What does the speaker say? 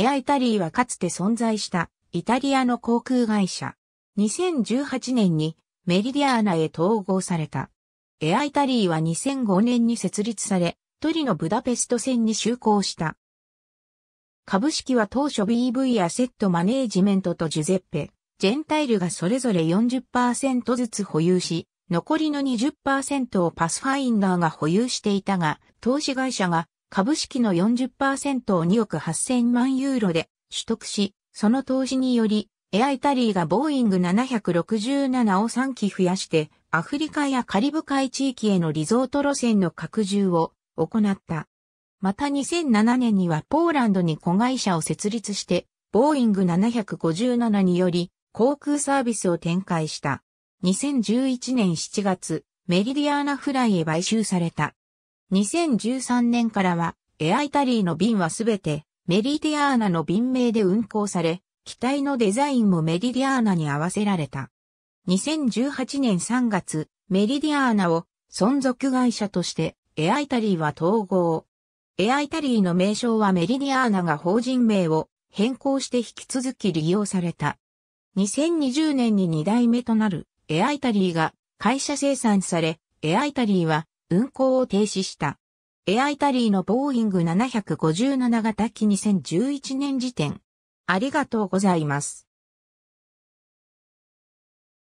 エアイタリーはかつて存在したイタリアの航空会社。2018年にメリディアーナへ統合された。エアイタリーは2005年に設立され、トリノブダペスト線に就航した。株式は当初 BV アセットマネージメントとジュゼッペ、ジェンタイルがそれぞれ40%ずつ保有し、残りの20%をパスファインダーが保有していたが、投資会社が株式の40%を2億8000万ユーロで取得し、その投資により、エアイタリーがボーイング767を3機増やして、アフリカやカリブ海地域へのリゾート路線の拡充を行った。また2007年にはポーランドに子会社を設立して、ボーイング757により航空サービスを展開した。2011年7月、メリディアーナフライへ買収された。2013年からは、エアイタリーの便はすべてメリディアーナの便名で運行され、機体のデザインもメリディアーナに合わせられた。2018年3月、メリディアーナを存続会社としてエアイタリーは統合。エアイタリーの名称はメリディアーナが法人名を変更して引き続き利用された。2020年に2代目となるエアイタリーが会社生産され、エアイタリーは運行を停止した。エアイタリーのボーイング757型機2011年時点。ありがとうございます。